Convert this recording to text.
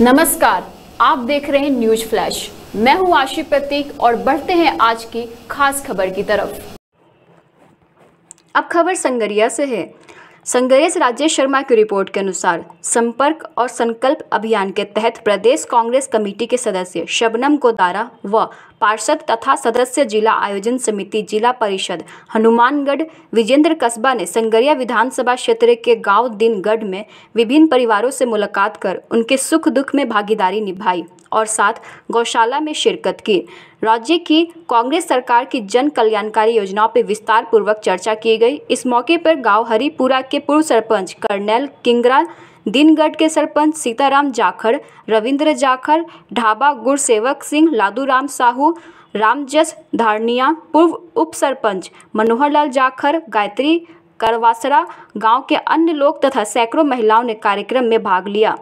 नमस्कार आप देख रहे हैं न्यूज फ्लैश मैं हूं आशी प्रतीक और बढ़ते हैं आज की खास खबर की तरफ अब खबर संगरिया से है संगरिया से राजेश शर्मा की रिपोर्ट के अनुसार संपर्क और संकल्प अभियान के तहत प्रदेश कांग्रेस कमेटी के सदस्य शबनम गोदारा व पार्षद तथा सदस्य जिला आयोजन समिति जिला परिषद हनुमानगढ़ विजेंद्र कस्बा ने संगरिया विधानसभा क्षेत्र के गांव दिनगढ़ में विभिन्न परिवारों से मुलाकात कर उनके सुख दुख में भागीदारी निभाई और साथ गौशाला में शिरकत की राज्य की कांग्रेस सरकार की जन कल्याणकारी योजनाओं पर विस्तार पूर्वक चर्चा की गई इस मौके पर गांव हरिपुरा के पूर्व सरपंच कर्नल किंगरा दिनगढ़ के सरपंच सीताराम जाखड़ रविंद्र जाखड़ ढाबा गुरसेवक सिंह लादूराम साहू रामजस धारनिया पूर्व उप सरपंच मनोहर लाल जाखड़ गायत्री करवासरा गांव के अन्य लोग तथा सैकड़ों महिलाओं ने कार्यक्रम में भाग लिया